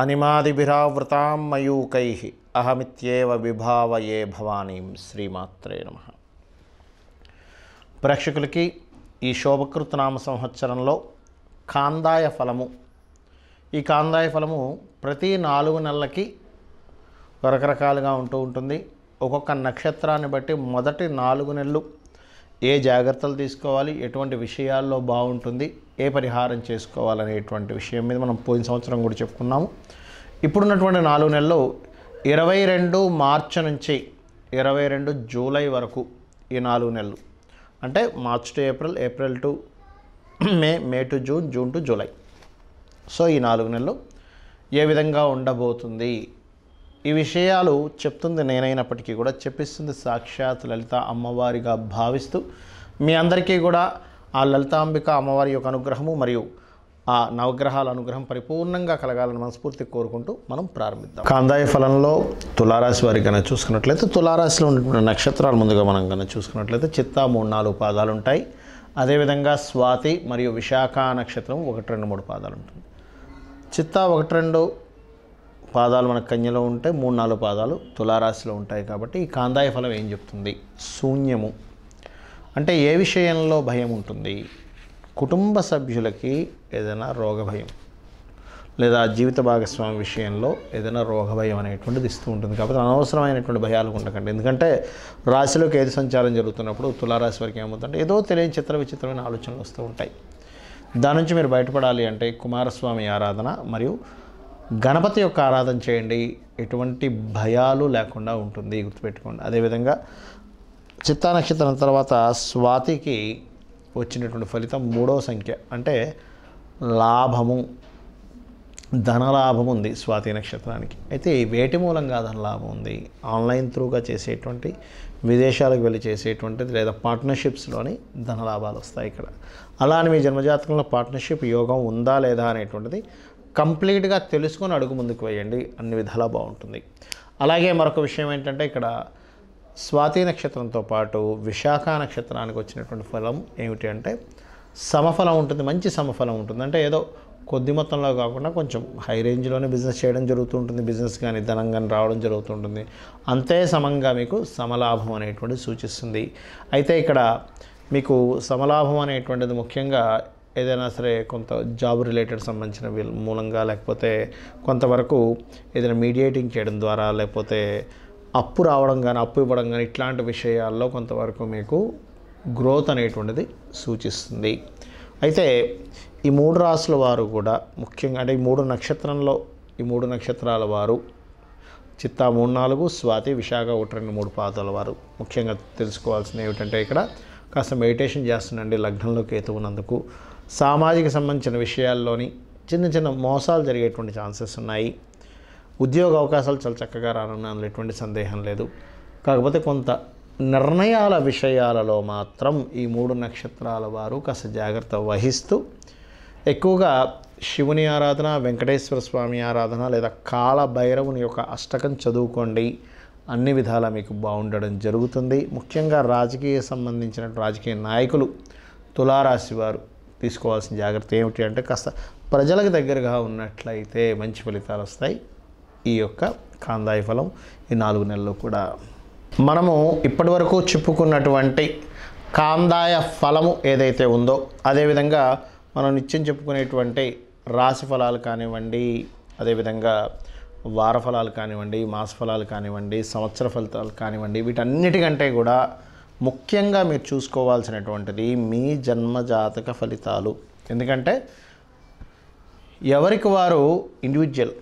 అనిమాదిభిరావృతాం మయూకై అహమిత్యేవ విభావయే భవానీం శ్రీమాత్రే నమ ప్రేక్షకులకి ఈ శోభకృతనామ సంవత్సరంలో కాందాయ ఫలము ఈ కాందాయ ఫలము ప్రతి నాలుగు నెలలకి రకరకాలుగా ఉంటూ ఉంటుంది ఒక్కొక్క నక్షత్రాన్ని బట్టి మొదటి నాలుగు నెలలు ఏ జాగ్రత్తలు తీసుకోవాలి ఎటువంటి విషయాల్లో బాగుంటుంది ఏ పరిహారం చేసుకోవాలనేటువంటి విషయం మీద మనం పోయిన సంవత్సరం కూడా చెప్పుకున్నాము ఇప్పుడున్నటువంటి నాలుగు నెలలు ఇరవై రెండు మార్చి నుంచి ఇరవై రెండు జూలై వరకు ఈ నాలుగు నెలలు అంటే March to April April to May May to June June to July so ఈ నాలుగు నెలలు ఏ విధంగా ఉండబోతుంది ఈ విషయాలు చెప్తుంది నేనైనప్పటికీ కూడా చెప్పిస్తుంది సాక్షాత్ లలిత అమ్మవారిగా భావిస్తూ మీ అందరికీ కూడా ఆ లలితాంబిక అమ్మవారి యొక్క అనుగ్రహము మరియు ఆ నవగ్రహాల అనుగ్రహం పరిపూర్ణంగా కలగాలని మనస్ఫూర్తి కోరుకుంటూ మనం ప్రారంభిద్దాం కాందాయ ఫలంలో తులారాశి వారి కనుక చూసుకున్నట్లయితే తులారాశిలో ఉన్నటువంటి నక్షత్రాలు ముందుగా మనం కనుక చూసుకున్నట్లయితే చిత్త మూడు నాలుగు పాదాలు ఉంటాయి అదేవిధంగా స్వాతి మరియు విశాఖ నక్షత్రం ఒకటి రెండు మూడు పాదాలు ఉంటుంది చిత్తా ఒకటి రెండు పాదాలు మన కన్యలో ఉంటే మూడు నాలుగు పాదాలు తులారాశిలో ఉంటాయి కాబట్టి ఈ కాందాయ ఫలం ఏం చెప్తుంది శూన్యము అంటే ఏ విషయంలో భయం ఉంటుంది కుటుంబ సభ్యులకి ఏదైనా రోగ భయం లేదా జీవిత భాగస్వామి విషయంలో ఏదైనా రోగ భయం అనేటువంటిది ఇస్తూ ఉంటుంది కాబట్టి అనవసరమైనటువంటి భయాలు ఉండకండి ఎందుకంటే రాశిలో ఏది సంచారం జరుగుతున్నప్పుడు తులారాశి వరకు ఏమవుతుందంటే ఏదో తెలియని చిత్ర విచిత్రమైన ఆలోచనలు వస్తూ ఉంటాయి దాని నుంచి మీరు బయటపడాలి అంటే కుమారస్వామి ఆరాధన మరియు గణపతి యొక్క ఆరాధన చేయండి ఎటువంటి భయాలు లేకుండా ఉంటుంది గుర్తుపెట్టుకోండి అదేవిధంగా చిత్తా నక్షత్రం తర్వాత స్వాతికి వచ్చినటువంటి ఫలితం మూడో సంఖ్య అంటే లాభము ధనలాభం ఉంది స్వాతి నక్షత్రానికి అయితే వేటి మూలంగా ధనలాభం ఉంది ఆన్లైన్ త్రూగా చేసేటువంటి విదేశాలకు వెళ్ళి చేసేటువంటిది లేదా పార్ట్నర్షిప్స్లోని ధనలాభాలు వస్తాయి ఇక్కడ అలానే మీ జన్మజాతకంలో పార్ట్నర్షిప్ యోగం ఉందా లేదా అనేటువంటిది కంప్లీట్గా తెలుసుకొని అడుగు ముందుకు వేయండి అన్ని విధాలా బాగుంటుంది అలాగే మరొక విషయం ఏంటంటే ఇక్కడ స్వాతి నక్షత్రంతో పాటు విశాఖ నక్షత్రానికి వచ్చినటువంటి ఫలం ఏమిటి అంటే సమఫలం ఉంటుంది మంచి సమఫలం ఉంటుంది అంటే ఏదో కొద్ది మొత్తంలో కాకుండా కొంచెం హై రేంజ్లోనే బిజినెస్ చేయడం జరుగుతుంటుంది బిజినెస్ కానీ ధనం కానీ రావడం జరుగుతుంటుంది అంతే సమంగా మీకు సమలాభం అనేటువంటిది సూచిస్తుంది అయితే ఇక్కడ మీకు సమలాభం అనేటువంటిది ముఖ్యంగా ఏదైనా సరే కొంత జాబ్ రిలేటెడ్ సంబంధించిన మూలంగా లేకపోతే కొంతవరకు ఏదైనా మీడియేటింగ్ చేయడం ద్వారా లేకపోతే అప్పు రావడం కానీ అప్పు ఇవ్వడం కానీ ఇట్లాంటి విషయాల్లో కొంతవరకు మీకు గ్రోత్ అనేటువంటిది సూచిస్తుంది అయితే ఈ మూడు రాసుల వారు కూడా ముఖ్యంగా అంటే ఈ మూడు నక్షత్రంలో ఈ మూడు నక్షత్రాల వారు చిత్తా మూడు నాలుగు స్వాతి విశాఖ ఒకటి రెండు మూడు పాదాల వారు ముఖ్యంగా తెలుసుకోవాల్సింది ఏమిటంటే ఇక్కడ కాస్త మెడిటేషన్ చేస్తుండీ లగ్నంలో కేతు ఉన్నందుకు సామాజిక సంబంధించిన విషయాల్లోని చిన్న చిన్న మోసాలు జరిగేటువంటి ఛాన్సెస్ ఉన్నాయి ఉద్యోగ అవకాశాలు చాలా చక్కగా రానున్నాయి ఎటువంటి సందేహం లేదు కాకపోతే కొంత నిర్ణయాల విషయాలలో మాత్రం ఈ మూడు నక్షత్రాల వారు కాస్త జాగ్రత్త వహిస్తూ ఎక్కువగా శివుని ఆరాధన వెంకటేశ్వర స్వామి ఆరాధన లేదా కాలభైరవుని యొక్క అష్టకం చదువుకోండి అన్ని విధాలా మీకు బాగుండడం జరుగుతుంది ముఖ్యంగా రాజకీయ సంబంధించిన రాజకీయ నాయకులు తులారాశి వారు తీసుకోవాల్సిన జాగ్రత్త ఏమిటి అంటే కాస్త ప్రజలకు దగ్గరగా ఉన్నట్లయితే మంచి ఫలితాలు వస్తాయి ఈ యొక్క కాందాయ ఫలం ఈ నాలుగు నెలలు కూడా మనము ఇప్పటివరకు చెప్పుకున్నటువంటి కాందాయ ఫలము ఏదైతే ఉందో అదేవిధంగా మనం నిత్యం చెప్పుకునేటువంటి రాశి ఫలాలు కానివ్వండి అదేవిధంగా వార ఫలాలు కానివ్వండి మాస ఫలాలు కానివ్వండి సంవత్సర ఫలితాలు కానివ్వండి వీటన్నిటికంటే కూడా ముఖ్యంగా మీరు చూసుకోవాల్సినటువంటిది మీ జన్మజాతక ఫలితాలు ఎందుకంటే ఎవరికి వారు ఇండివిజువల్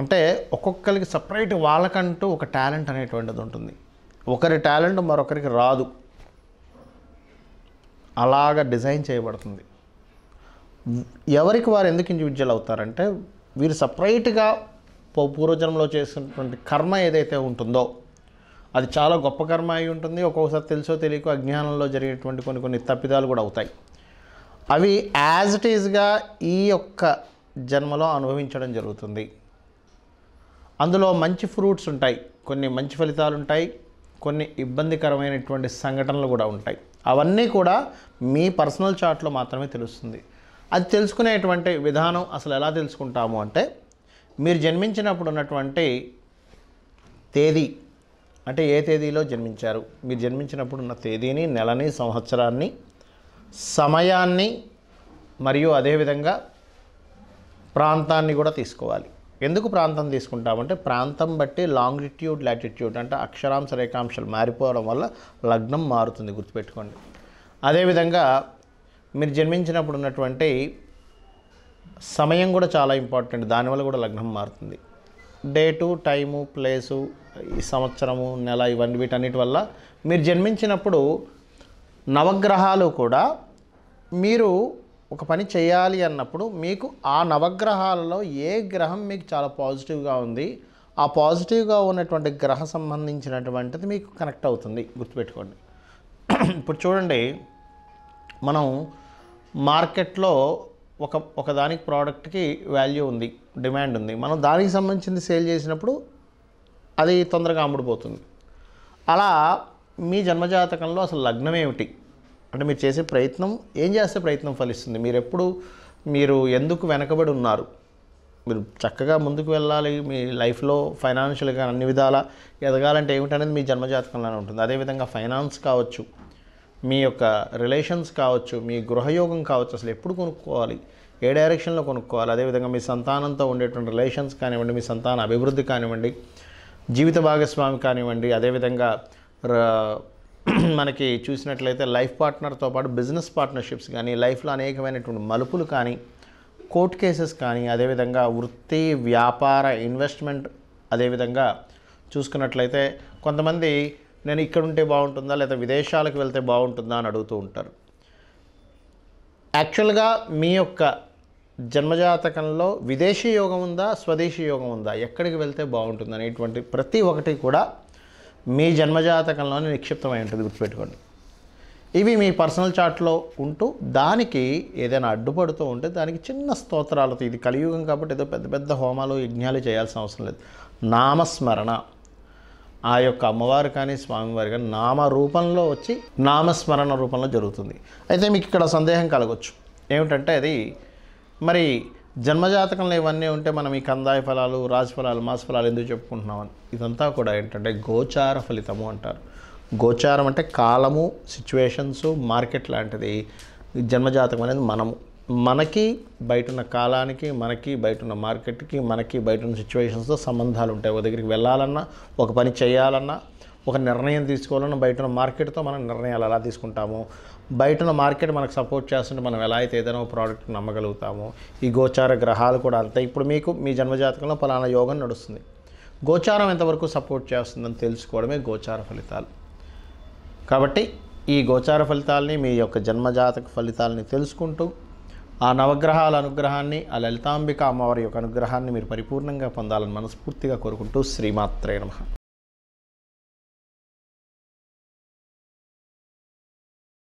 అంటే ఒక్కొక్కరికి సపరేట్ వాళ్ళకంటూ ఒక టాలెంట్ అనేటువంటిది ఉంటుంది ఒకరి టాలెంట్ మరొకరికి రాదు అలాగ డిజైన్ చేయబడుతుంది ఎవరికి వారు ఎందుకు ఇండివిజువల్ అవుతారంటే వీరు సపరేట్గా పూర్వజన్మలో చేసినటువంటి కర్మ ఏదైతే ఉంటుందో అది చాలా గొప్ప కర్మ అయి ఉంటుంది ఒక్కొక్కసారి తెలుసో తెలియకో అజ్ఞానంలో జరిగేటువంటి కొన్ని కొన్ని తప్పిదాలు కూడా అవుతాయి అవి యాజ్ ఇట్ ఈజ్గా ఈ యొక్క జన్మలో అనుభవించడం జరుగుతుంది అందులో మంచి ఫ్రూట్స్ ఉంటాయి కొన్ని మంచి ఫలితాలు ఉంటాయి కొన్ని ఇబ్బందికరమైనటువంటి సంఘటనలు కూడా ఉంటాయి అవన్నీ కూడా మీ పర్సనల్ చార్ట్లో మాత్రమే తెలుస్తుంది అది తెలుసుకునేటువంటి విధానం అసలు ఎలా తెలుసుకుంటాము అంటే మీరు జన్మించినప్పుడు ఉన్నటువంటి తేదీ అంటే ఏ తేదీలో జన్మించారు మీరు జన్మించినప్పుడు ఉన్న తేదీని నెలని సంవత్సరాన్ని సమయాన్ని మరియు అదేవిధంగా ప్రాంతాన్ని కూడా తీసుకోవాలి ఎందుకు ప్రాంతం తీసుకుంటామంటే ప్రాంతం బట్టి లాంగిట్యూడ్ లాటిట్యూడ్ అంటే అక్షరాంశ రేఖాంశాలు మారిపోవడం వల్ల లగ్నం మారుతుంది గుర్తుపెట్టుకోండి అదేవిధంగా మీరు జన్మించినప్పుడు ఉన్నటువంటి సమయం కూడా చాలా ఇంపార్టెంట్ దానివల్ల కూడా లగ్నం మారుతుంది డేటు టైము ప్లేసు ఈ సంవత్సరము నెల ఇవన్నీ వీటన్నిటి వల్ల మీరు జన్మించినప్పుడు నవగ్రహాలు కూడా మీరు ఒక పని చేయాలి అన్నప్పుడు మీకు ఆ నవగ్రహాలలో ఏ గ్రహం మీకు చాలా పాజిటివ్గా ఉంది ఆ పాజిటివ్గా ఉన్నటువంటి గ్రహ సంబంధించినటువంటిది మీకు కనెక్ట్ అవుతుంది గుర్తుపెట్టుకోండి ఇప్పుడు చూడండి మనం మార్కెట్లో ఒక ఒకదానికి ప్రోడక్ట్కి వాల్యూ ఉంది డిమాండ్ ఉంది మనం దానికి సంబంధించింది సేల్ చేసినప్పుడు అది తొందరగా అమ్ముడుపోతుంది అలా మీ జన్మజాతకంలో అసలు లగ్నం ఏమిటి అంటే మీరు చేసే ప్రయత్నం ఏం చేస్తే ప్రయత్నం ఫలిస్తుంది మీరు ఎప్పుడు మీరు ఎందుకు వెనకబడి ఉన్నారు మీరు చక్కగా ముందుకు వెళ్ళాలి మీ లైఫ్లో ఫైనాన్షియల్గా అన్ని విధాల ఎదగాలంటే ఏమిటనేది మీ జన్మజాతకంలోనే ఉంటుంది అదేవిధంగా ఫైనాన్స్ కావచ్చు మీ యొక్క రిలేషన్స్ కావచ్చు మీ గృహయోగం కావచ్చు అసలు ఎప్పుడు కొనుక్కోవాలి ఏ డైరెక్షన్లో కొనుక్కోవాలి అదేవిధంగా మీ సంతానంతో ఉండేటువంటి రిలేషన్స్ కానివ్వండి మీ సంతాన అభివృద్ధి కానివ్వండి జీవిత భాగస్వామి కానివ్వండి అదేవిధంగా మనకి చూసినట్లయితే లైఫ్ పార్ట్నర్తో పాటు బిజినెస్ పార్ట్నర్షిప్స్ కానీ లైఫ్లో అనేకమైనటువంటి మలుపులు కానీ కోర్ట్ కేసెస్ కానీ అదేవిధంగా వృత్తి వ్యాపార ఇన్వెస్ట్మెంట్ అదేవిధంగా చూసుకున్నట్లయితే కొంతమంది నేను ఇక్కడ ఉంటే బాగుంటుందా లేదా విదేశాలకు వెళ్తే బాగుంటుందా అని అడుగుతూ ఉంటారు యాక్చువల్గా మీ యొక్క జన్మజాతకంలో విదేశీ యోగం ఉందా స్వదేశీ యోగం ఉందా ఎక్కడికి వెళ్తే బాగుంటుంది అనేటువంటి ప్రతి ఒక్కటి కూడా మీ జన్మజాతకంలోనే నిక్షిప్తమై ఉంటుంది గుర్తుపెట్టుకోండి ఇవి మీ పర్సనల్ చార్ట్లో ఉంటూ దానికి ఏదైనా అడ్డుపడుతూ ఉంటే దానికి చిన్న స్తోత్రాలతో ఇది కలియుగం కాబట్టి ఏదో పెద్ద పెద్ద హోమాలు యజ్ఞాలు చేయాల్సిన అవసరం లేదు నామస్మరణ ఆ యొక్క అమ్మవారు కానీ స్వామివారు కానీ నామ రూపంలో వచ్చి నామస్మరణ రూపంలో జరుగుతుంది అయితే మీకు ఇక్కడ సందేహం కలగవచ్చు ఏమిటంటే అది మరి జన్మజాతకంలో ఇవన్నీ ఉంటే మనం ఈ కందాయ ఫలాలు రాజఫలాలు మాస ఫలాలు ఎందుకు చెప్పుకుంటున్నాం ఇదంతా కూడా ఏంటంటే గోచార ఫలితము అంటారు గోచారం అంటే కాలము సిచ్యువేషన్స్ మార్కెట్ లాంటిది జన్మజాతకం అనేది మనము మనకి బయట ఉన్న కాలానికి మనకి బయట ఉన్న మార్కెట్కి మనకి బయట ఉన్న సిచ్యువేషన్స్తో సంబంధాలు ఉంటాయి ఒక దగ్గరికి వెళ్ళాలన్నా ఒక పని చేయాలన్నా ఒక నిర్ణయం తీసుకోవాలని బయట మార్కెట్తో మనం నిర్ణయాలు ఎలా తీసుకుంటాము ఉన్న మార్కెట్ మనకు సపోర్ట్ చేస్తుంటే మనం ఎలా అయితే ఏదైనా ప్రోడక్ట్ నమ్మగలుగుతాము ఈ గోచార గ్రహాలు కూడా అంతే ఇప్పుడు మీకు మీ జన్మజాతకంలో పలానా యోగం నడుస్తుంది గోచారం ఎంతవరకు సపోర్ట్ చేస్తుందని తెలుసుకోవడమే గోచార ఫలితాలు కాబట్టి ఈ గోచార ఫలితాలని మీ యొక్క జన్మజాతక ఫలితాలని తెలుసుకుంటూ ఆ నవగ్రహాల అనుగ్రహాన్ని ఆ లలితాంబిక అమ్మవారి యొక్క అనుగ్రహాన్ని మీరు పరిపూర్ణంగా పొందాలని మనస్ఫూర్తిగా కోరుకుంటూ శ్రీమాత్రే నమ